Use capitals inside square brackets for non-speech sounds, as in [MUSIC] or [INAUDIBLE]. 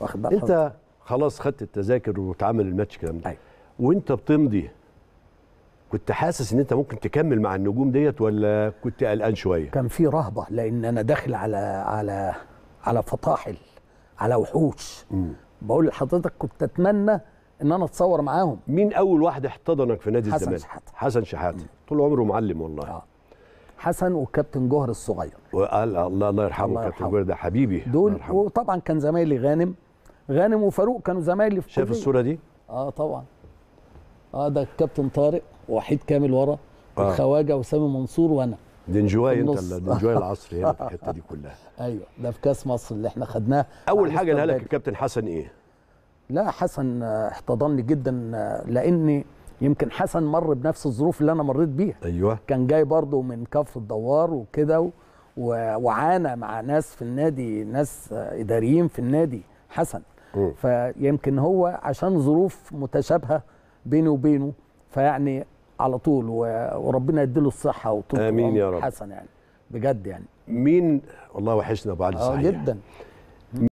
واخد بالك انت خلاص خدت التذاكر واتعمل الماتش الكلام ده أيوة. وانت بتمضي كنت حاسس ان انت ممكن تكمل مع النجوم ديت ولا كنت قلقان شويه كان في رهبه لان انا داخل على على على فطاحل على وحوش م. بقول لحضرتك كنت اتمنى ان انا اتصور معاهم مين اول واحد احتضنك في نادي الزمالك حسن شحاته حسن شحاته طول عمره معلم والله آه. حسن وكابتن جوهر الصغير وقال الله الله يرحمه كابتن جوهر ده حبيبي دول وطبعا كان زمايلي غانم غانم وفاروق كانوا زمايلي في شايف الصوره دي؟ اه طبعا اه ده الكابتن طارق وحيد كامل ورا آه. الخواجه وسامي منصور وانا دي انجواي انت الانجواي [LAUGHS] العصري هنا في الحته دي كلها ايوه ده في كاس مصر اللي احنا خدناه اول حاجه قالها لك الكابتن حسن ايه؟ لا حسن آه، احتضني جدا آه، لاني يمكن حسن مر بنفس الظروف اللي انا مريت بيها ايوه كان جاي برضه من كف الدوار وكده و... وعانى مع ناس في النادي ناس آه، اداريين في النادي حسن فيمكن هو عشان ظروف متشابهه بيني وبينه فيعني على طول وربنا يديله الصحه وطول امين يا رب حسن يعني بجد يعني مين والله وحشنا بعد آه، صحيح جدا